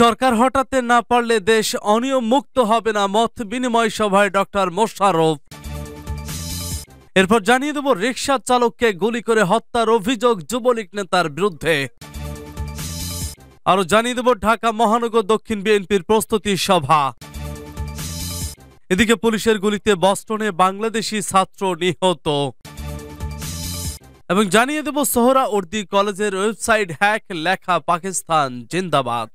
সরকার হটাতে না পারলে দেশ অনিয়ম মুক্ত হবে না মত বিনিময় সভায় ডক্টর মোশারফ এরপর জানিয়ে দেব রিক্সা চালককে গুলি করে হত্যার অভিযোগ যুবলীগ নেতার বিরুদ্ধে আরো জানিয়ে দেব ঢাকা মহানগর দক্ষিণ বিএনপির প্রস্তুতি সভা এদিকে পুলিশের গুলিতে বস্টনে বাংলাদেশি ছাত্র নিহত এবং জানিয়ে দেব সোহরা উর্দি কলেজের ওয়েবসাইট হ্যাক লেখা পাকিস্তান জিন্দাবাদ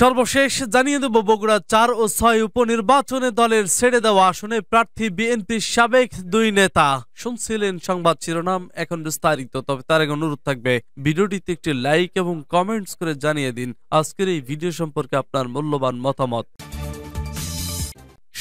সর্বশেষ জানিয়ে দেব বগুড়া চার ও ছয় উপনির্বাচনে দলের ছেড়ে দেওয়া আসনে প্রার্থী বিএনপির সাবেক দুই নেতা শুনছিলেন সংবাদ শিরোনাম এখন বিস্তারিত তবে তার আগে অনুরোধ থাকবে ভিডিওটিতে একটি লাইক এবং কমেন্টস করে জানিয়ে দিন আজকের এই ভিডিও সম্পর্কে আপনার মূল্যবান মতামত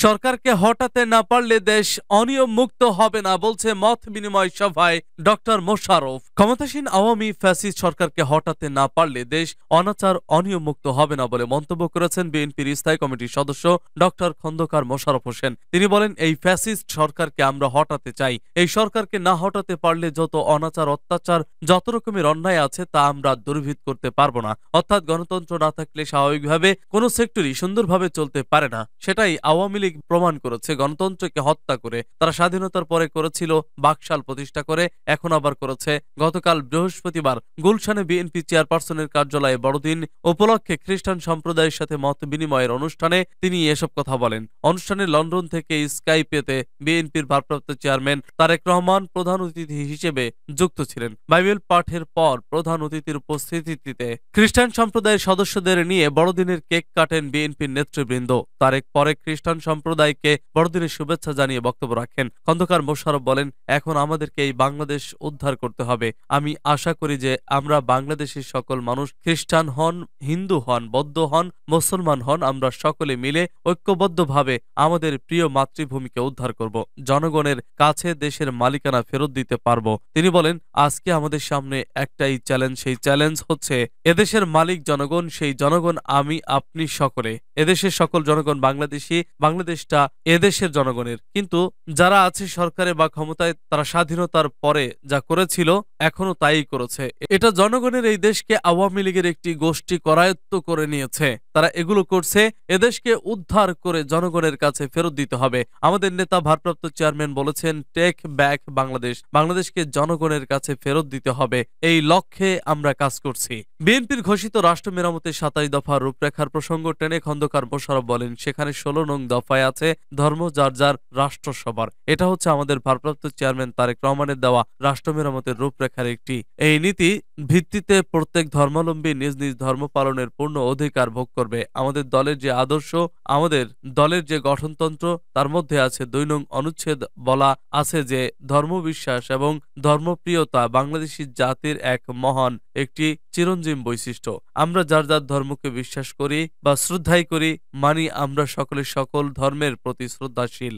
সরকারকে হটাতে না পারলে দেশ অনিয়ম মুক্ত হবে না বলছে মত বিনিময় সভায় ডক্টর মোশারফ ক্ষমতাসীন আওয়ামী ফ্যাসিস্ট সরকারকে হটাতে না পারলে দেশ অনাচার অনিয়ম মুক্ত হবে না বলে মন্তব্য করেছেন বিএনপির স্থায়ী কমিটির সদস্য ডক্টর খন্দকার মোশারফ হোসেন তিনি বলেন এই ফ্যাসিস্ট সরকারকে আমরা হটাতে চাই এই সরকারকে না হটাতে পারলে যত অনাচার অত্যাচার যত রকমের অন্যায় আছে তা আমরা দুর্ভিত করতে পারবো না অর্থাৎ গণতন্ত্র না থাকলে স্বাভাবিকভাবে কোনো সেক্টরই সুন্দরভাবে চলতে পারে না সেটাই আওয়ামী লীগ সঠিক প্রমাণ করেছে গণতন্ত্রকে হত্যা করে তারা স্বাধীনতার পরে করেছিল বাকশাল প্রতিষ্ঠা করে এখন আবার করেছে গতকাল বৃহস্পতিবার গুলশানে বিএনপি চেয়ারপারসনের কার্যালয়ে বড়দিন উপলক্ষে খ্রিস্টান সম্প্রদায়ের সাথে মত বিনিময়ের অনুষ্ঠানে তিনি এসব কথা বলেন অনুষ্ঠানে লন্ডন থেকে স্কাইপেতে বিএনপির ভারপ্রাপ্ত চেয়ারম্যান তারেক রহমান প্রধান অতিথি হিসেবে যুক্ত ছিলেন বাইবেল পাঠের পর প্রধান অতিথির উপস্থিতিতে খ্রিস্টান সম্প্রদায়ের সদস্যদের নিয়ে বড়দিনের কেক কাটেন বিএনপির নেতৃবৃন্দ তারেক পরে খ্রিস্টান সম্প্রদায় সম্প্রদায়কে বড়দিনের শুভেচ্ছা জানিয়ে বক্তব্য রাখেন খন্দকার মোশারফ বলেন এখন আমাদেরকে এই বাংলাদেশ উদ্ধার করতে হবে আমি আশা করি যে আমরা বাংলাদেশের সকল মানুষ খ্রিস্টান হন হিন্দু হন বৌদ্ধ হন মুসলমান হন আমরা সকলে মিলে ঐক্যবদ্ধভাবে আমাদের প্রিয় মাতৃভূমিকে উদ্ধার করব জনগণের কাছে দেশের মালিকানা ফেরত দিতে পারব তিনি বলেন আজকে আমাদের সামনে একটাই চ্যালেঞ্জ সেই চ্যালেঞ্জ হচ্ছে এদেশের মালিক জনগণ সেই জনগণ আমি আপনি সকলে এদেশের সকল জনগণ বাংলাদেশি বাংলাদেশ উপদেষ্টা এদেশের জনগণের কিন্তু যারা আছে সরকারে বা ক্ষমতায় তারা স্বাধীনতার পরে যা করেছিল এখনো তাই করেছে এটা জনগণের এই দেশকে আওয়ামী লীগের একটি গোষ্ঠী করায়ত্ত করে নিয়েছে তারা এগুলো করছে এদেশকে উদ্ধার করে জনগণের কাছে ফেরত দিতে হবে আমাদের নেতা ভারপ্রাপ্ত চেয়ারম্যান বলেছেন টেক ব্যাক বাংলাদেশ বাংলাদেশকে জনগণের কাছে ফেরত দিতে হবে এই লক্ষ্যে আমরা কাজ করছি বিএনপির ঘোষিত রাষ্ট্র মেরামতের সাতাশ দফা রূপরেখার প্রসঙ্গ টেনে খন্দকার মোশারফ বলেন সেখানে ষোলো নং দফা উপায় আছে ধর্ম যার যার রাষ্ট্র সবার এটা হচ্ছে আমাদের ভারপ্রাপ্ত চেয়ারম্যান তারেক রহমানের দেওয়া রাষ্ট্র মেরামতের রূপরেখার একটি এই নীতি ভিত্তিতে প্রত্যেক ধর্মাবলম্বী নিজ নিজ ধর্ম পালনের পূর্ণ অধিকার ভোগ করবে আমাদের দলের যে আদর্শ আমাদের দলের যে গঠনতন্ত্র তার মধ্যে আছে দুই নং অনুচ্ছেদ বলা আছে যে ধর্মবিশ্বাস এবং ধর্মপ্রিয়তা বাংলাদেশি জাতির এক মহান একটি চিরঞ্জীব বৈশিষ্ট্য আমরা যার যার ধর্মকে বিশ্বাস করি বা শ্রদ্ধাই করি মানি আমরা সকলে সকল ধর্মের প্রতি শ্রদ্ধাশীল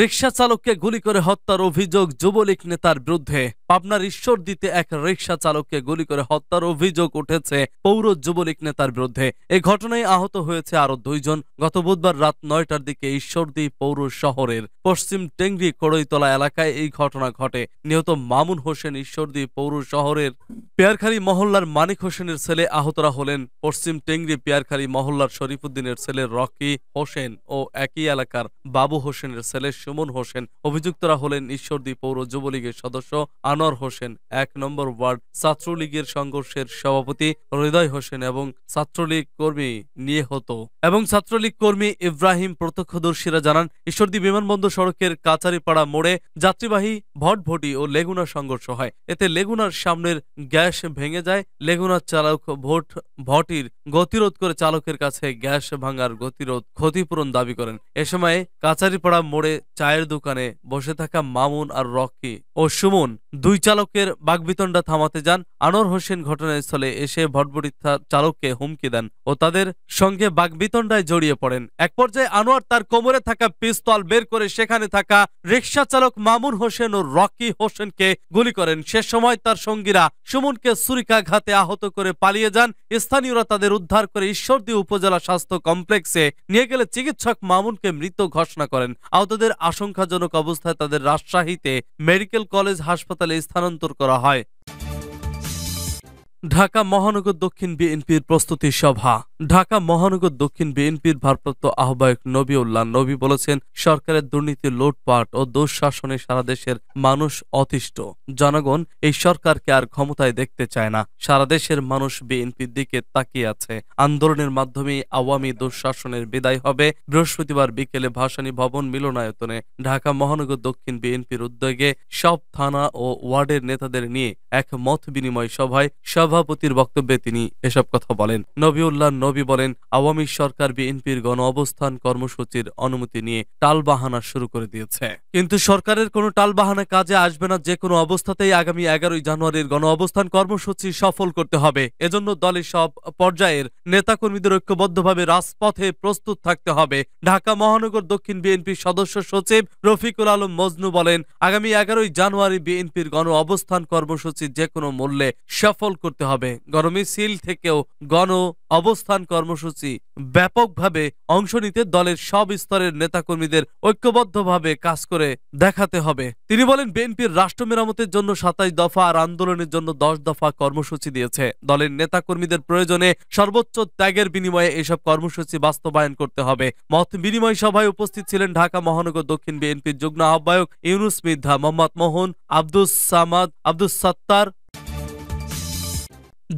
রিক্সা চালককে গুলি করে হত্যার অভিযোগ যুবলীগ নেতার বিরুদ্ধে পাবনার ঈশ্বর দিতে এক রিক্সা চালককে গুলি করে হত্যার অভিযোগ উঠেছে পৌর যুবলীগ নেতার বিরুদ্ধে এই ঘটনায় আহত হয়েছে আরো দুইজন গত বুধবার রাত নয়টার দিকে ঈশ্বরদী পৌর শহরের পশ্চিম টেংরি কড়ইতলা এলাকায় এই ঘটনা ঘটে নিহত মামুন হোসেন ঈশ্বরদী পৌর শহরের পেয়ারখালি মহল্লার মানিক হোসেনের ছেলে আহতরা হলেন পশ্চিম টেংরি পেয়ারখালি মহল্লার শরীফ উদ্দিনের ছেলে রকি হোসেন ও একই এলাকার বাবু হোসেনের ছেলে সুমন হোসেন অভিযুক্তরা হলেন ঈশ্বরদী পৌর যুবলীগের সদস্য আনোয়ার হোসেন এক নম্বর ওয়ার্ড ছাত্রলীগের সংঘর্ষের সভাপতি হৃদয় হোসেন এবং ছাত্রলীগ কর্মী নিয়ে হতো এবং ছাত্রলীগ কর্মী ইব্রাহিম প্রত্যক্ষদর্শীরা জানান ঈশ্বরদী বিমানবন্দর সড়কের কাচারিপাড়া মোড়ে যাত্রীবাহী ভটভটি ও লেগুনার সংঘর্ষ হয় এতে লেগুনার সামনের গ্যাস ভেঙে যায় লেগুনার চালক ভোট ভটির গতিরোধ করে চালকের কাছে গ্যাস ভাঙার গতিরোধ ক্ষতিপূরণ দাবি করেন এ সময়ে কাচারিপাড়া মোড়ে চায়ের দোকানে বসে থাকা মামুন আর রকি ও সুমন দুই চালকের বাগবিতণ্ডা থামাতে যান আনোয়ার হোসেন ঘটনাস্থলে এসে ভটভটি চালককে হুমকি দেন ও তাদের সঙ্গে বাগবিতণ্ডায় জড়িয়ে পড়েন এক পর্যায়ে আনোয়ার তার কোমরে থাকা পিস্তল বের করে সেখানে থাকা রিক্সা চালক মামুন হোসেন ও রকি হোসেনকে গুলি করেন সে সময় তার সঙ্গীরা সুমনকে ছুরিকাঘাতে আহত করে পালিয়ে যান স্থানীয়রা তাদের উদ্ধার করে ঈশ্বরদী উপজেলা স্বাস্থ্য কমপ্লেক্সে নিয়ে গেলে চিকিৎসক মামুনকে মৃত ঘোষণা করেন আহতদের আশঙ্কাজনক অবস্থায় তাদের রাজশাহীতে মেডিকেল কলেজ হাসপাতালে স্থানান্তর করা হয় ঢাকা মহানগর দক্ষিণ বিএনপির প্রস্তুতি সভা ঢাকা মহানগর দক্ষিণ বিএনপির ভারপ্রাপ্ত আহ্বায়ক নবী উল্লাহ নবী বলেছেন সরকারের দুর্নীতি লুটপাট ও দুঃশাসনে সারা দেশের মানুষ অতিষ্ঠ জনগণ এই সরকারকে আর ক্ষমতায় দেখতে চায় না সারা দেশের মানুষ বিএনপির দিকে তাকিয়ে আছে আন্দোলনের মাধ্যমে আওয়ামী দুঃশাসনের বিদায় হবে বৃহস্পতিবার বিকেলে ভাসানী ভবন মিলনায়তনে ঢাকা মহানগর দক্ষিণ বিএনপির উদ্যোগে সব থানা ও ওয়ার্ডের নেতাদের নিয়ে এক মত বিনিময় সভায় সভা সভাপতির বক্তব্যে তিনি এসব কথা বলেন নবীউল্লাহ নবী বলেন আওয়ামী সরকার বিএনপির গণ অবস্থান কর্মসূচির অনুমতি নিয়ে টাল বাহানা শুরু করে দিয়েছে কিন্তু সরকারের কোনো টাল বাহানা কাজে আসবে না যে কোনো অবস্থাতেই আগামী এগারোই জানুয়ারির গণ অবস্থান কর্মসূচি সফল করতে হবে এজন্য দলের সব পর্যায়ের নেতাকর্মীদের ঐক্যবদ্ধভাবে রাজপথে প্রস্তুত থাকতে হবে ঢাকা মহানগর দক্ষিণ বিএনপির সদস্য সচিব রফিকুল আলম মজনু বলেন আগামী এগারোই জানুয়ারি বিএনপির গণ অবস্থান কর্মসূচি যে কোনো মূল্যে সফল করতে করতে হবে গরমে সিল থেকেও গণ অবস্থান কর্মসূচি ব্যাপকভাবে অংশ নিতে দলের সব স্তরের নেতাকর্মীদের ঐক্যবদ্ধভাবে কাজ করে দেখাতে হবে তিনি বলেন বিএনপির রাষ্ট্র মেরামতের জন্য সাতাশ দফা আর আন্দোলনের জন্য দশ দফা কর্মসূচি দিয়েছে দলের নেতাকর্মীদের প্রয়োজনে সর্বোচ্চ ত্যাগের বিনিময়ে এসব কর্মসূচি বাস্তবায়ন করতে হবে মত বিনিময় সভায় উপস্থিত ছিলেন ঢাকা মহানগর দক্ষিণ বিএনপির যুগ্ম আহ্বায়ক ইউনুস মিদ্ধা মোহাম্মদ মোহন আব্দুস সামাদ আব্দুস সত্তার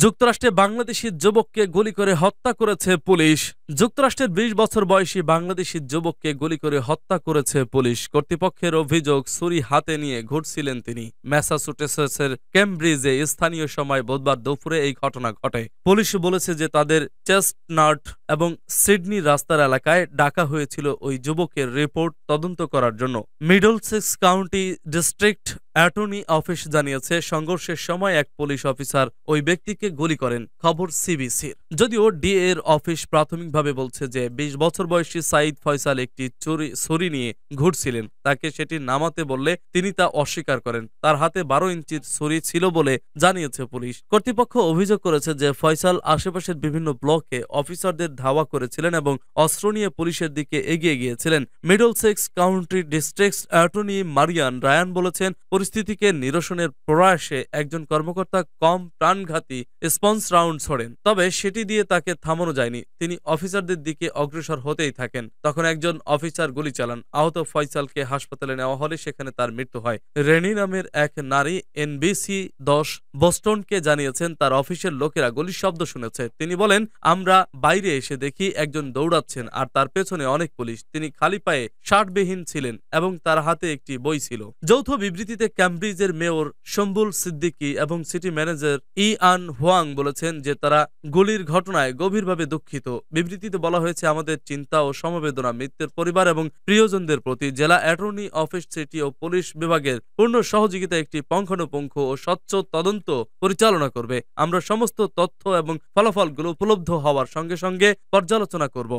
যুক্তরাষ্ট্রে বাংলাদেশি যুবককে গুলি করে হত্যা করেছে পুলিশ যুক্তরাষ্ট্রের বিশ বছর বয়সী বাংলাদেশি যুবককে গুলি করে হত্যা করেছে পুলিশ কর্তৃপক্ষের অভিযোগ ছুরি হাতে নিয়ে ঘুরছিলেন তিনি ম্যাসাচুটেসের কেমব্রিজে স্থানীয় সময় বুধবার দুপুরে এই ঘটনা ঘটে পুলিশ বলেছে যে তাদের চেস্টনাট এবং সিডনি রাস্তার এলাকায় ডাকা হয়েছিল ওই যুবকের রিপোর্ট তদন্ত করার জন্য Middlesex county district attorney office জানিয়েছে সংঘর্ষের সময় এক পুলিশ অফিসার ওই ব্যক্তিকে গুলি করেন খবর সিবিসির যদিও ডিএর অফিস প্রাথমিকভাবে বলছে যে বিশ বছর বয়সী সাঈদ ফয়সাল একটি চুরি ছুরি নিয়ে ঘুরছিলেন তাকে সেটি নামাতে বললে তিনি তা অস্বীকার করেন তার হাতে বারো ইঞ্চির ছুরি ছিল বলে জানিয়েছে পুলিশ কর্তৃপক্ষ অভিযোগ করেছে যে ফয়সাল আশেপাশের বিভিন্ন ব্লকে অফিসারদের ধাওয়া করেছিলেন এবং অস্ত্র নিয়ে পুলিশের দিকে এগিয়ে গিয়েছিলেন Middlesex county district attorney Marian Ryan বলেছেন পরিস্থিতিকে নিরসনের প্রয়াসে একজন কর্মকর্তা কম প্রাণঘাতী স্পন্স রাউন্ড ছড়েন তবে সেটি দিয়ে তাকে থামানো যায়নি তিনি অফিসারদের দিকে অগ্রসর হতেই থাকেন তখন একজন অফিসার গুলি চালান আহত ফয়সালকে হাসপাতালে নেওয়া হলে সেখানে তার মৃত্যু হয় রেনি নামের এক নারী এনবিসি দশ বস্টনকে জানিয়েছেন তার অফিসের লোকেরা গুলির শব্দ শুনেছে তিনি বলেন আমরা বাইরে এসে দেখি একজন দৌড়াচ্ছেন আর তার পেছনে অনেক পুলিশ তিনি খালি পায়ে শার্টবিহীন ছিলেন এবং তার হাতে একটি বই ছিল যৌথ বিবৃতিতে ক্যাম্ব্রিজের মেয়র শম্বুল সিদ্দিকি এবং city manager Yi An Huang বলেছেন যে তারা গুলির ঘটনায় গভীরভাবে দুঃখিত বিবৃতিতে বলা হয়েছে আমাদের চিন্তা ও সমবেদনা মৃত্যুর পরিবার এবং প্রিয়জনদের প্রতি জেলা অ্যাটর্নি অফিস সিটি ও পুলিশ বিভাগের পূর্ণ সহযোগিতা একটি পঙ্খানুপুঙ্খ ও স্বচ্ছ তদন্ত পরিচালনা করবে আমরা সমস্ত তথ্য এবং ফলাফলগুলো উপলব্ধ হওয়ার সঙ্গে সঙ্গে পর্যালোচনা করব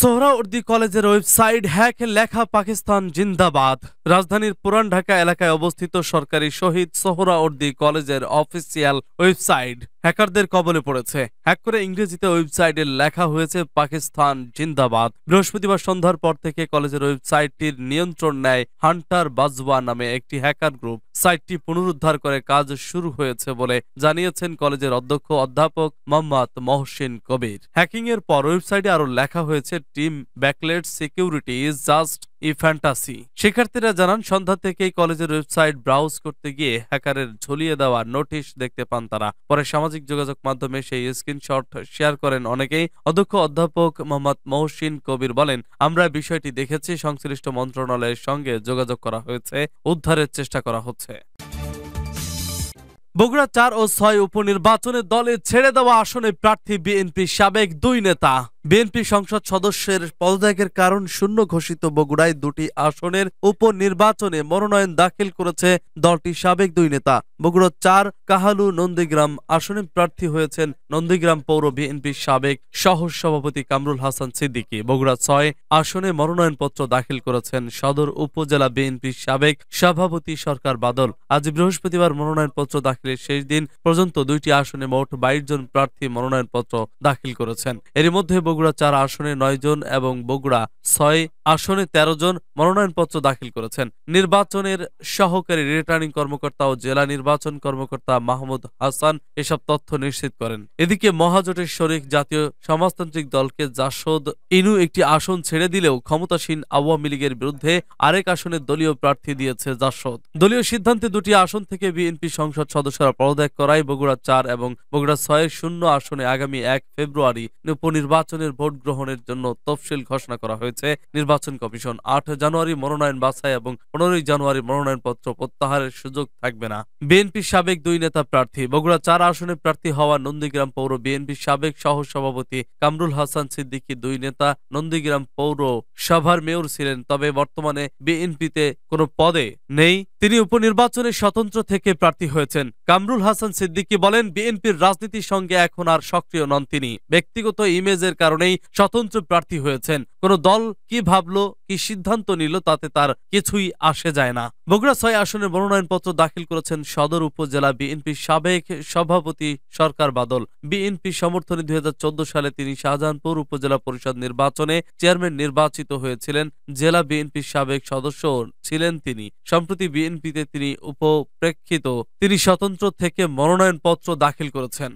সোহরাউদ্দি কলেজের ওয়েবসাইট হ্যাক লেখা পাকিস্তান জিন্দাবাদ রাজধানীর পুরান ঢাকা এলাকায় অবস্থিত সরকারি শহীদ সোহরাউদ্দি কলেজের অফিসিয়াল ওয়েবসাইট হ্যাকারদের কবলে পড়েছে হ্যাক করে ইংরেজিতে ওয়েবসাইটে লেখা হয়েছে পাকিস্তান জিন্দাবাদ বৃহস্পতিবার সন্ধ্যার পর থেকে কলেজের ওয়েবসাইটটির নিয়ন্ত্রণ নেয় হান্টার বাজওয়া নামে একটি হ্যাকার গ্রুপ সাইটটি পুনরুদ্ধার করে কাজ শুরু হয়েছে বলে জানিয়েছেন কলেজের অধ্যক্ষ অধ্যাপক মোহাম্মদ মহসিন কবির হ্যাকিং এর পর ওয়েবসাইটে আরো লেখা হয়েছে টিম ব্যাকলেট security is just a fantasy শিক্ষার্থীরা জানান সন্ধ্যা থেকেই কলেজের ওয়েবসাইট ব্রাউজ করতে গিয়ে হ্যাকারের ঝুলিয়ে দেওয়া নোটিশ দেখতে পান তারা পরে সামাজিক যোগাযোগ মাধ্যমে সেই স্ক্রিনশট শেয়ার করেন অনেকেই অধ্যক্ষ অধ্যাপক মোহাম্মদ মহসিন কবির বলেন আমরা বিষয়টি দেখেছি সংশ্লিষ্ট মন্ত্রণালয়ের সঙ্গে যোগাযোগ করা হয়েছে উদ্ধারের চেষ্টা করা হচ্ছে বগুড়া চার ও ছয় উপনির্বাচনে দলে ছেড়ে দেওয়া আসনে প্রার্থী বিএনপি সাবেক দুই নেতা বিএনপি সংসদ সদস্যের পদত্যাগের কারণ শূন্য ঘোষিত বগুড়ায় দুটি আসনের উপনির্বাচনে মনোনয়ন দাখিল করেছে দলটির সাবেক দুই নেতা বগুড়ার চার কাহালু নন্দীগ্রাম আসনে প্রার্থী হয়েছেন নন্দীগ্রাম পৌর বিএনপির সাবেক সহ সভাপতি কামরুল হাসান সিদ্দিকী বগুড়া ছয় আসনে মনোনয়নপত্র দাখিল করেছেন সদর উপজেলা বিএনপির সাবেক সভাপতি সরকার বাদল আজ বৃহস্পতিবার মনোনয়নপত্র দাখিলের শেষ দিন পর্যন্ত দুইটি আসনে মোট বাইশ জন প্রার্থী মনোনয়নপত্র দাখিল করেছেন এর মধ্যে বগুড়া চার আসনে নয় জন এবং বগুড়া ছয় আসনে ১৩ জন মনোনয়নপত্র দাখিল করেছেন নির্বাচনের সহকারী রিটার্নিং কর্মকর্তা ও জেলা নির্বাচন কর্মকর্তা মাহমুদ হাসান এসব তথ্য নিশ্চিত করেন এদিকে মহাজোটের শরিক জাতীয় সমাজতান্ত্রিক দলকে জাসদ ইনু একটি আসন ছেড়ে দিলেও ক্ষমতাসীন আওয়ামী লীগের বিরুদ্ধে আরেক আসনে দলীয় প্রার্থী দিয়েছে জাসদ দলীয় সিদ্ধান্তে দুটি আসন থেকে বিএনপি সংসদ সদস্যরা পদত্যাগ করায় বগুড়া চার এবং বগুড়া ছয়ের শূন্য আসনে আগামী এক ফেব্রুয়ারি উপনির্বাচনের ভোট গ্রহণের জন্য তফসিল ঘোষণা করা হয়েছে নির্বাচন নির্বাচন কমিশন আট জানুয়ারি মনোনয়ন বাছাই এবং পনেরোই জানুয়ারি মনোনয়নপত্র প্রত্যাহারের সুযোগ থাকবে না বিএনপির সাবেক দুই নেতা প্রার্থী বগুড়া চার আসনে প্রার্থী হওয়া নন্দীগ্রাম পৌর বিএনপির সাবেক সহ সভাপতি কামরুল হাসান সিদ্দিকী দুই নেতা নন্দীগ্রাম পৌর সভার মেয়র ছিলেন তবে বর্তমানে বিএনপিতে কোনো পদে নেই তিনি উপনির্বাচনে স্বতন্ত্র থেকে প্রার্থী হয়েছেন কামরুল হাসান সিদ্দিকী বলেন বিএনপির রাজনীতির সঙ্গে এখন আর সক্রিয় নন তিনি ব্যক্তিগত ইমেজের কারণেই স্বতন্ত্র প্রার্থী হয়েছেন কোনো দল কি ভাবলো কি সিদ্ধান্ত নিল তাতে তার কিছুই আসে যায় না বগুড়া ছয় আসনের মনোনয়নপত্র দাখিল করেছেন সদর উপজেলা বিএনপির সাবেক সভাপতি সরকার বাদল বিএনপি সমর্থনে দুই সালে তিনি শাহজাহানপুর উপজেলা পরিষদ নির্বাচনে চেয়ারম্যান নির্বাচিত হয়েছিলেন জেলা বিএনপির সাবেক সদস্য ছিলেন তিনি সম্প্রতি বিএনপিতে তিনি উপপ্রেক্ষিত তিনি স্বতন্ত্র থেকে মনোনয়নপত্র দাখিল করেছেন